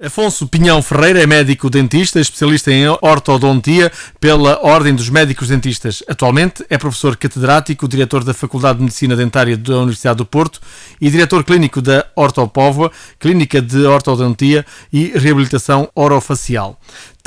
Afonso Pinhão Ferreira é médico dentista, especialista em ortodontia pela Ordem dos Médicos Dentistas. Atualmente é professor catedrático, diretor da Faculdade de Medicina Dentária da Universidade do Porto e diretor clínico da Ortopóvoa, Clínica de Ortodontia e Reabilitação Orofacial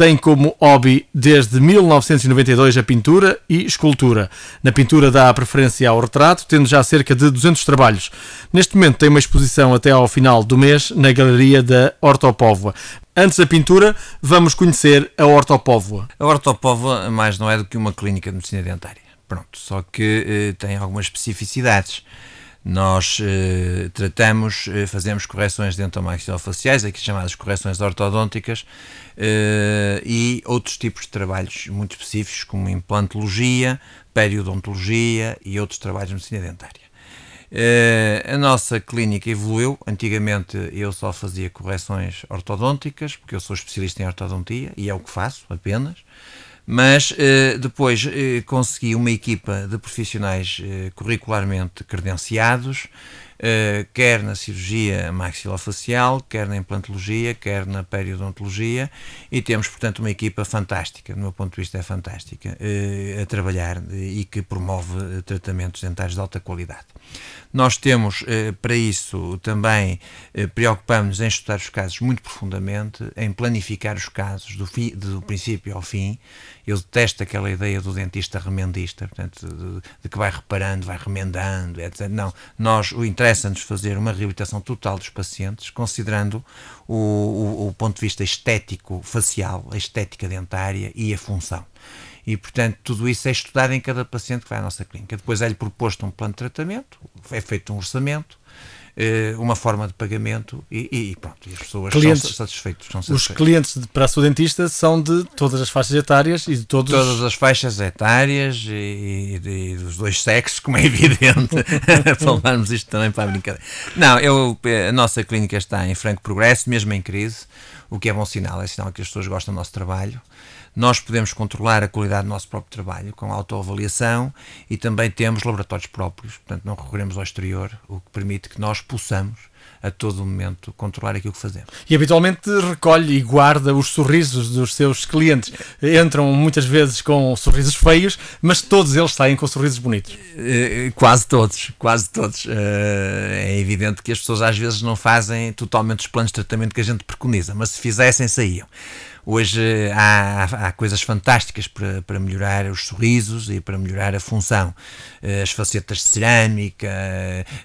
tem como hobby desde 1992 a pintura e escultura. Na pintura dá preferência ao retrato, tendo já cerca de 200 trabalhos. Neste momento tem uma exposição até ao final do mês na Galeria da Hortopóvoa. Antes da pintura, vamos conhecer a Hortopóvoa. A Hortopóvoa mais não é do que uma clínica de medicina dentária. Pronto, só que eh, tem algumas especificidades nós eh, tratamos, eh, fazemos correções dentomaxilofaciais, aqui chamadas correções ortodônticas, eh, e outros tipos de trabalhos muito específicos, como implantologia, periodontologia e outros trabalhos de medicina dentária. a nossa clínica evoluiu. Antigamente eu só fazia correções ortodônticas, porque eu sou especialista em ortodontia e é o que faço apenas mas uh, depois uh, consegui uma equipa de profissionais eh, curricularmente credenciados eh, quer na cirurgia maxilofacial, quer na implantologia, quer na periodontologia, e temos, portanto, uma equipa fantástica, do meu ponto de vista é fantástica, eh, a trabalhar eh, e que promove tratamentos dentários de alta qualidade. Nós temos, para isso, também preocupamos-nos em estudar os casos muito profundamente, em planificar os casos do, fi, do princípio ao fim. Eu detesto aquela ideia do dentista remendista, portanto, de, de que vai reparando, vai remendando, etc. Não, nós, o interesse interessa-nos fazer uma reabilitação total dos pacientes, considerando o, o, o ponto de vista estético-facial, a estética dentária e a função. E, portanto, tudo isso é estudado em cada paciente que vai à nossa clínica. Depois é-lhe proposto um plano de tratamento, é feito um orçamento, eh, uma forma de pagamento e, e pronto, e as pessoas clientes, são satisfeitas. satisfeitos. Os clientes de, para a sua dentista são de todas as faixas etárias e de todos... Todas as faixas etárias e, e dos dois sexos, como é evidente, falarmos isto também para a brincadeira. Não, eu, eh, a nossa clínica está em franco progresso, mesmo em crise, o que é bom sinal, é sinal que as pessoas gostam do nosso trabalho nós podemos controlar a qualidade do nosso próprio trabalho com autoavaliação e também temos laboratórios próprios, portanto não recorremos ao exterior, o que permite que nós possamos a todo momento controlar aquilo que fazemos. E habitualmente recolhe e guarda os sorrisos dos seus clientes. Entram muitas vezes com sorrisos feios, mas todos eles saem com sorrisos bonitos. Eh, quase todos, quase todos. Eh, é evidente que as pessoas às vezes não fazem totalmente os planos de tratamento que a gente preconiza, mas se fizessem, saíam. Hoje há, há coisas fantásticas para, para melhorar os sorrisos e para melhorar a função. Eh, as facetas de cerâmica,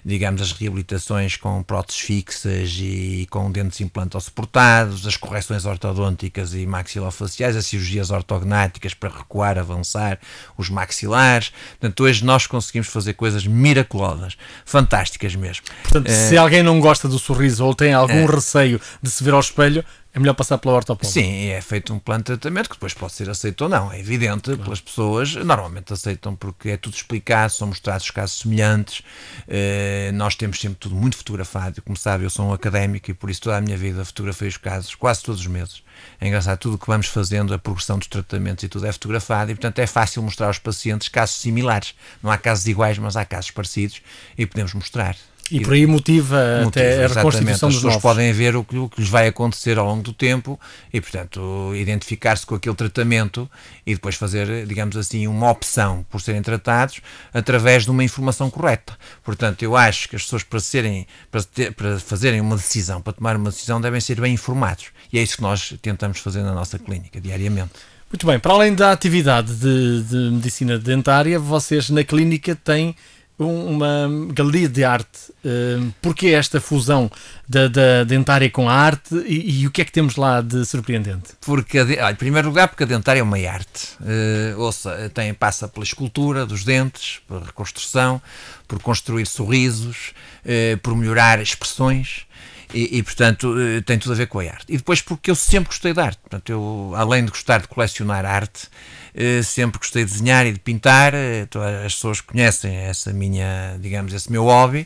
digamos, as reabilitações com próteses fixas e com dentes suportados, as correções ortodônticas e maxilofaciais, as cirurgias ortognáticas para recuar, avançar os maxilares. Portanto, hoje nós conseguimos fazer coisas miraculosas, fantásticas mesmo. Portanto, é... se eh, alguém não gosta do sorriso ou tem algum é... receio de se ver ao espelho, é melhor passar pela ortopompa. Sim, é feito um plano de tratamento que depois pode ser aceito ou não, é evidente, claro. pelas pessoas, normalmente aceitam porque é tudo explicado, mostrados os casos semelhantes, eh, nós temos sempre tudo muito fotografado, como sabe, eu sou um académico e por isso toda a minha vida fotografei os casos quase todos os meses. É engraçado, tudo o que vamos fazendo, a progressão dos tratamentos e tudo é fotografado e, portanto, é fácil mostrar aos pacientes casos similares. Não há casos iguais, mas há casos parecidos e podemos mostrar. E, por aí motiva, motiva até a reconstituição As dos As pessoas novos. podem ver o que, o que lhes vai acontecer ao longo do tempo e, portanto, identificar-se com aquele tratamento e depois fazer, digamos assim, uma opção por serem tratados através de uma informação correta. Portanto, eu acho que as pessoas para serem, para, ter, para fazerem uma decisão, para tomar uma decisão, devem ser bem informados. E é isso que nós tentamos fazer na nossa clínica, diariamente. Muito bem, para além da atividade de, de medicina dentária, vocês na clínica têm uma galeria de arte. Uh, porquê esta fusão da, da dentária com a arte e, e, o que é que temos lá de surpreendente? Porque, olha, em primeiro lugar, porque a dentária é uma arte. Uh, ouça, tem, passa pela escultura dos dentes, pela reconstrução, por construir sorrisos, uh, por melhorar expressões. E, e, portanto, eh, tem tudo a ver com a arte. E depois porque eu sempre gostei de arte. Portanto, eu, além de gostar de colecionar arte, eh, sempre gostei de desenhar e de pintar. Eh, as pessoas conhecem essa minha, digamos, esse meu hobby.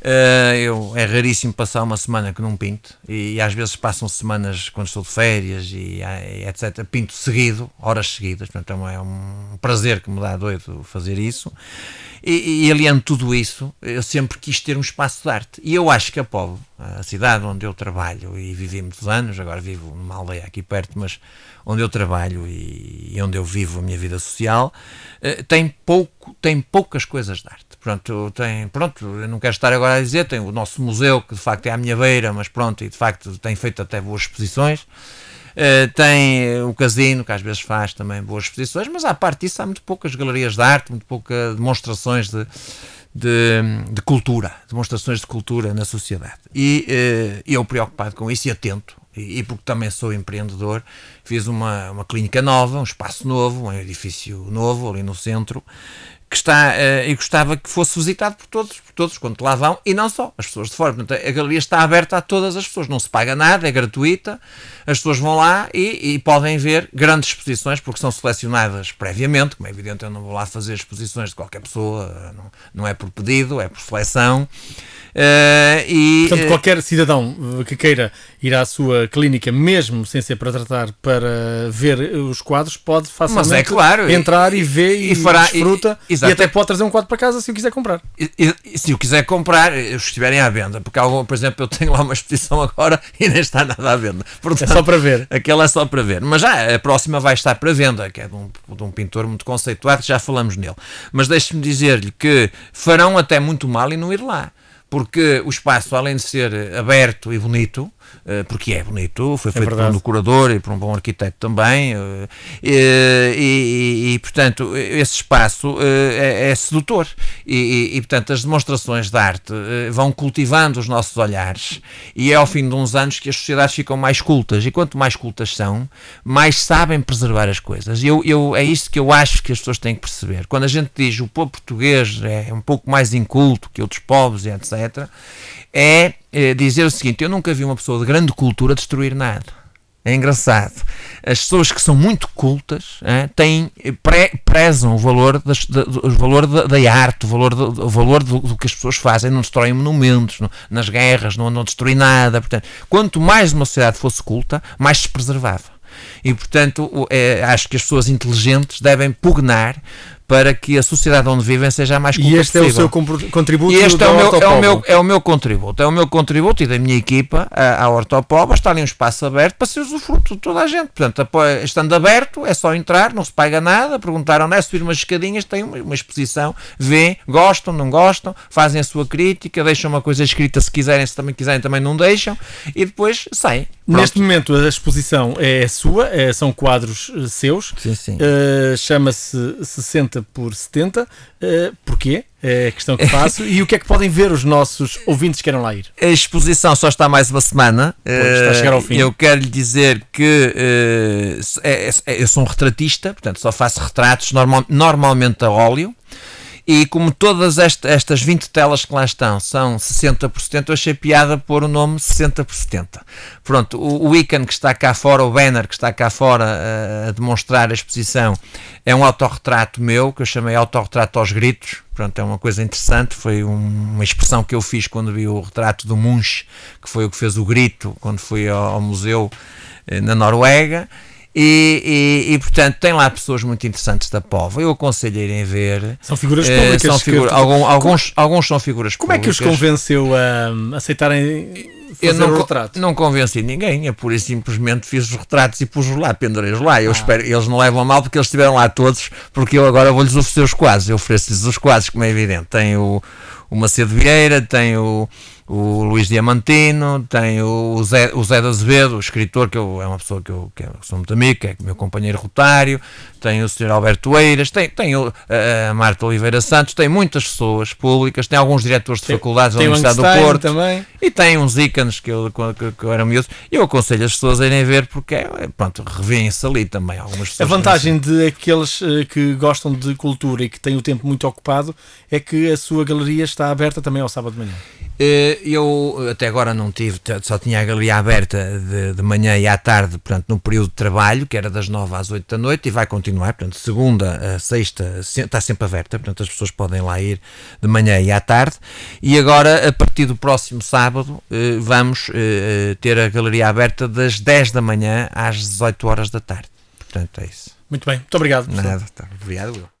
Uh, eu, é raríssimo passar uma semana que não pinto e, e às vezes passam semanas quando estou de férias e, ah, e etc. Pinto seguido, horas seguidas, então é um prazer que me dá doido fazer isso. E, e aliando tudo isso, eu sempre quis ter um espaço de arte. E eu acho que a Povo, a cidade onde eu trabalho e vivi muitos anos, agora vivo numa aldeia aqui perto, mas onde eu trabalho e, onde eu vivo a minha vida social, uh, tem pouco pouco, tem poucas coisas de arte. Pronto, tem, pronto, eu não quero estar agora a dizer, tem o nosso museu, que de facto é à minha beira, mas pronto, e de facto tem feito até boas exposições. Uh, tem eh, o casino, que às vezes faz também boas exposições, mas à parte disso há muito poucas galerias de arte, muito poucas demonstrações de, de, de, cultura, demonstrações de cultura na sociedade. E uh, eu preocupado com isso e atento, e, e, porque também sou empreendedor, fiz uma, uma clínica nova, um espaço novo, um edifício novo ali no centro, que está uh, e gostava que fosse visitado por todos, por todos quando lá vão e não só, as pessoas de fora. Portanto, a galeria está aberta a todas as pessoas, não se paga nada, é gratuita, as pessoas vão lá e, e podem ver grandes exposições, porque são selecionadas previamente, como é evidente, eu não vou lá fazer exposições de qualquer pessoa, não, não é por pedido, é por seleção. Eh, e, Portanto, eh, qualquer cidadão eh, que queira ir à sua clínica, mesmo sem ser para tratar, para ver os quadros, pode facilmente é claro, entrar e, e ver e, e, fará, desfruta e, e, até pode trazer um quadro para casa se o quiser comprar. se o quiser comprar, os estiverem à venda, porque algum, por exemplo, eu tenho lá uma exposição agora e nem está nada à venda. Portanto, é só para ver. Aquela é só para ver. Mas já a próxima vai estar para venda, que é de um, de um pintor muito conceituado, já falamos nele. Mas deixe-me dizer-lhe que farão até muito mal em não ir lá porque o espaço, além de ser aberto e bonito, eh, porque é bonito, foi é feito é por um curador e por um bom arquiteto também, eh, e, e, e portanto, esse espaço eh, é, é sedutor. E, e, portanto, as demonstrações de arte vão cultivando os nossos olhares, e é ao fim de uns anos que as sociedades ficam mais cultas, e quanto mais cultas são, mais sabem preservar as coisas. Eu, eu, é isso que eu acho que as pessoas têm que perceber. Quando a gente diz o povo português é um pouco mais inculto que outros povos, etc é, é dizer o seguinte: eu nunca vi uma pessoa de grande cultura destruir nada. É engraçado. As pessoas que são muito cultas é, têm, eh, pre, prezam o valor, das, o valor da, da, arte, o valor, do, o valor do, do, que as pessoas fazem. Não destroem monumentos, não, nas guerras, não, não destroem nada. Portanto, quanto mais uma sociedade fosse culta, mais se preservava. E, portanto, é, acho que as pessoas inteligentes devem pugnar para que a sociedade onde vivem seja a mais E este possível. é o seu contributo e este é o, meu, é, o meu, é o meu contributo. É o meu contributo e da minha equipa à, à Ortopoba está ali um espaço aberto para ser usufruto de toda a gente. Portanto, apoio, estando aberto, é só entrar, não se paga nada, perguntaram, é subir umas escadinhas, tem uma, uma exposição, vêem, gostam, não gostam, fazem a sua crítica, deixam uma coisa escrita se quiserem, se também quiserem também não deixam e depois saem. Pronto. Neste momento a exposição é, é sua, é, são quadros eh, seus. Sim, sim. Uh, Chama-se 60 por 70. Uh, eh, porquê? É a questão que faço. e o que é que podem ver os nossos ouvintes que queiram lá ir? A exposição só está mais uma semana. Pois, está a chegar ao fim. Eu quero lhe dizer que uh, é, é, eu sou um retratista, portanto só faço retratos normal, normalmente a óleo. E como todas esta, estas 20 telas que lá estão são 60 por 70, eu achei piada pôr o nome 60 por 70. Pronto, o, o ícone que está cá fora, o banner que está cá fora a, eh, a demonstrar a exposição, é um autorretrato meu, que eu chamei autorretrato aos gritos, Pronto, é uma coisa interessante. Foi uma expressão que eu fiz quando vi o retrato do Munch, que foi o que fez o grito quando fui ao, ao museu eh, na Noruega. E, e, e, portanto tem lá pessoas muito interessantes da Pova. Eu aconselho a irem ver. São figuras eh, públicas. Uh, são figu... alguns, alguns, alguns são figuras Como públicas. Como é que os convenceu a aceitarem eu não, retrato. não convenci ninguém, eu pura e simplesmente fiz os retratos e pus-os lá, pendurei-os lá. Eu ah. espero, eles não levam a mal porque eles estiveram lá todos, porque eu agora vou-lhes oferecer os quadros. Eu ofereço-lhes os quadros, como é evidente. Tem o, o Macedo Vieira, tem o o Luís Diamantino, tem o Zé, o Zé de Azevedo, o escritor, que eu, é uma pessoa que eu, que eu sou muito amigo, que é meu companheiro rotário, tem o Sr. Alberto Eiras, tem, tem o, a, eh, Marta Oliveira Santos, tem muitas pessoas públicas, tem alguns diretores de tem, faculdades da Universidade do Porto também. e tem uns ícones que eu, que, que eu era miúdo. Eu aconselho as pessoas a irem ver porque, é, é, pronto, revêem-se ali também algumas pessoas. A vantagem de aqueles eh, que gostam de cultura e que têm o tempo muito ocupado é que a sua galeria está aberta também ao sábado de manhã. Eh, eu eh, até agora não tive, só tinha a galeria aberta de, de, manhã e à tarde, portanto, no período de trabalho, que era das 9 às 8 da noite, e vai continuar, portanto, segunda a sexta está sempre aberta, portanto, as pessoas podem lá ir de manhã e à tarde. E agora, a partir do próximo sábado, eh, vamos ter a galeria aberta das 10 da manhã às 18 horas da tarde. Portanto, é isso. Muito bem, muito obrigado. Nada, tá. obrigado, Will.